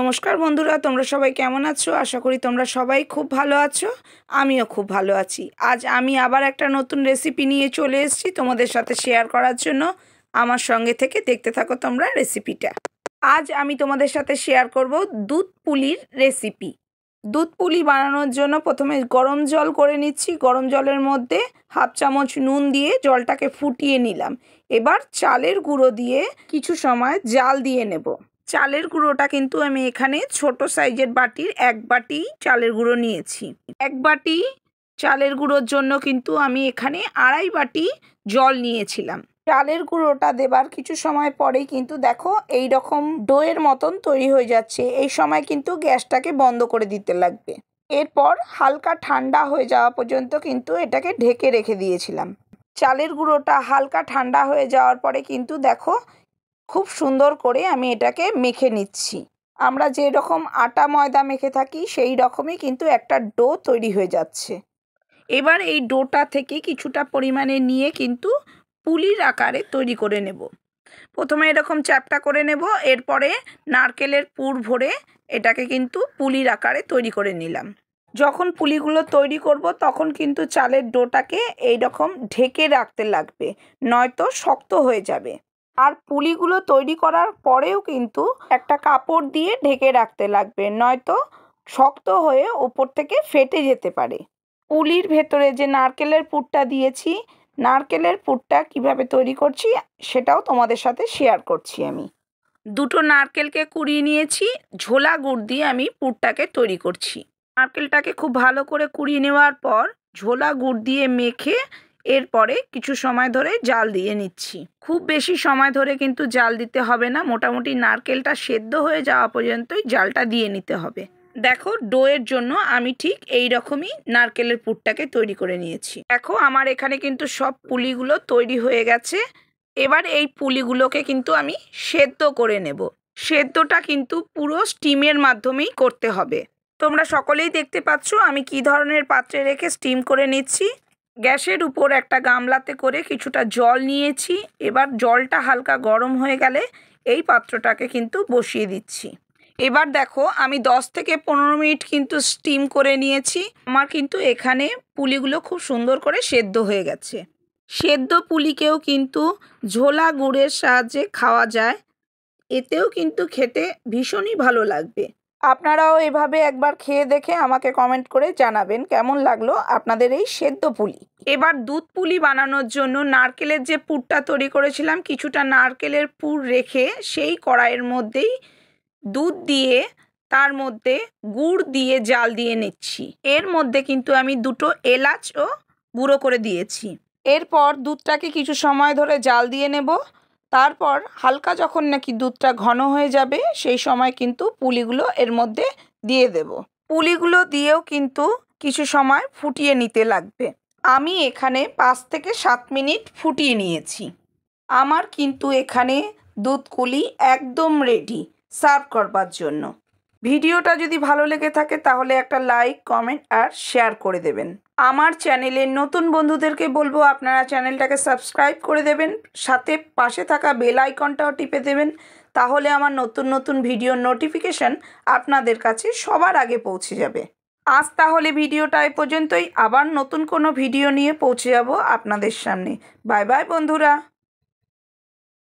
নমস্কার বন্ধুরা তোমরা সবাই কেমন আছো আশা করি তোমরা সবাই খুব ভালো আছো আমিও খুব ভালো আছি আজ আমি আবার একটা নতুন রেসিপি নিয়ে চলে এসেছি তোমাদের সাথে শেয়ার করার জন্য আমার সঙ্গে থেকে দেখতে থাকো তোমরা রেসিপিটা আজ আমি তোমাদের সাথে শেয়ার করব দুধ পুলির রেসিপি দুধ পুলি বানানোর জন্য প্রথমে গরম জল করে নিচ্ছি গরম জলের মধ্যে হাফ চামচ নুন দিয়ে জলটাকে ফুটিয়ে নিলাম এবার চালের গুঁড়ো দিয়ে কিছু সময় জাল দিয়ে নেব চালের গুঁড়োটা কিন্তু আমি এখানে ছোট সাইজের বাটির এক বাটি চালের গুঁড়ো নিয়েছি এক বাটি চালের গুঁড়োর জন্য কিন্তু আমি এখানে আড়াই বাটি জল নিয়েছিলাম চালের গুঁড়োটা দেবার কিছু সময় পরেই কিন্তু দেখো এই রকম ডোয়ের মতন তৈরি হয়ে যাচ্ছে এই সময় কিন্তু গ্যাসটাকে বন্ধ করে দিতে লাগবে এরপর হালকা ঠান্ডা হয়ে যাওয়া পর্যন্ত কিন্তু এটাকে ঢেকে রেখে দিয়েছিলাম চালের গুঁড়োটা হালকা ঠান্ডা হয়ে যাওয়ার পরে কিন্তু দেখো খুব সুন্দর করে আমি এটাকে মেখে নিচ্ছি আমরা যে রকম আটা ময়দা মেখে থাকি সেই রকমই কিন্তু একটা ডো তৈরি হয়ে যাচ্ছে এবার এই ডোটা থেকে কিছুটা পরিমাণে নিয়ে কিন্তু পুলির আকারে তৈরি করে নেব প্রথমে এরকম চ্যাপটা করে নেব এরপরে নারকেলের পুর ভরে এটাকে কিন্তু পুলির আকারে তৈরি করে নিলাম যখন পুলিগুলো তৈরি করব তখন কিন্তু চালের ডোটাকে এই রকম ঢেকে রাখতে লাগবে নয়তো শক্ত হয়ে যাবে আর পুলিগুলো তৈরি করার পরেও কিন্তু একটা কাপড় দিয়ে ঢেকে রাখতে লাগবে নয়তো শক্ত হয়ে ওপর থেকে ফেটে যেতে পারে পুলির ভেতরে যে নারকেলের পুরটা দিয়েছি নারকেলের পুরটা কিভাবে তৈরি করছি সেটাও তোমাদের সাথে শেয়ার করছি আমি দুটো নারকেলকে কুড়িয়ে নিয়েছি ঝোলা গুড় দিয়ে আমি পুরটাকে তৈরি করছি নারকেলটাকে খুব ভালো করে কুড়িয়ে নেওয়ার পর ঝোলা গুড় দিয়ে মেখে এরপরে কিছু সময় ধরে জাল দিয়ে নিচ্ছি খুব বেশি সময় ধরে কিন্তু জাল দিতে হবে না মোটামুটি নারকেলটা সেদ্ধ হয়ে যাওয়া পর্যন্তই জালটা দিয়ে নিতে হবে দেখো ডোয়ের জন্য আমি ঠিক এই রকমই নারকেলের পুরটাকে তৈরি করে নিয়েছি দেখো আমার এখানে কিন্তু সব পুলিগুলো তৈরি হয়ে গেছে এবার এই পুলিগুলোকে কিন্তু আমি সেদ্ধ করে নেব সেদ্ধটা কিন্তু পুরো স্টিমের মাধ্যমেই করতে হবে তোমরা সকলেই দেখতে পাচ্ছ আমি কি ধরনের পাত্রে রেখে স্টিম করে নিচ্ছি গ্যাসের উপর একটা গামলাতে করে কিছুটা জল নিয়েছি এবার জলটা হালকা গরম হয়ে গেলে এই পাত্রটাকে কিন্তু বসিয়ে দিচ্ছি এবার দেখো আমি 10 থেকে পনেরো মিনিট কিন্তু স্টিম করে নিয়েছি আমার কিন্তু এখানে পুলিগুলো খুব সুন্দর করে সেদ্ধ হয়ে গেছে সেদ্ধ পুলিকেও কিন্তু ঝোলা গুড়ের সাহায্যে খাওয়া যায় এতেও কিন্তু খেতে ভীষণই ভালো লাগবে আপনারাও এভাবে একবার খেয়ে দেখে আমাকে কমেন্ট করে জানাবেন কেমন লাগলো আপনাদের এই সেদ্ধ পুলি এবার দুধ পুলি বানানোর জন্য নারকেলের যে পুরটা তৈরি করেছিলাম কিছুটা নারকেলের পুর রেখে সেই কড়াইয়ের মধ্যেই দুধ দিয়ে তার মধ্যে গুড় দিয়ে জাল দিয়ে নিচ্ছি এর মধ্যে কিন্তু আমি দুটো এলাচও গুঁড়ো করে দিয়েছি এরপর দুধটাকে কিছু সময় ধরে জাল দিয়ে নেব তারপর হালকা যখন নাকি দুধটা ঘন হয়ে যাবে সেই সময় কিন্তু পুলিগুলো এর মধ্যে দিয়ে দেব পুলিগুলো দিয়েও কিন্তু কিছু সময় ফুটিয়ে নিতে লাগবে আমি এখানে পাঁচ থেকে সাত মিনিট ফুটিয়ে নিয়েছি আমার কিন্তু এখানে দুধ কুলি একদম রেডি সার্ভ করবার জন্য ভিডিওটা যদি ভালো লেগে থাকে তাহলে একটা লাইক কমেন্ট আর শেয়ার করে দেবেন আমার চ্যানেলের নতুন বন্ধুদেরকে বলবো আপনারা চ্যানেলটাকে সাবস্ক্রাইব করে দেবেন সাথে পাশে থাকা বেল আইকনটাও টিপে দেবেন তাহলে আমার নতুন নতুন ভিডিওর নোটিফিকেশান আপনাদের কাছে সবার আগে পৌঁছে যাবে আজ তাহলে ভিডিওটা এ পর্যন্তই আবার নতুন কোনো ভিডিও নিয়ে পৌঁছে যাব আপনাদের সামনে বাই বাই বন্ধুরা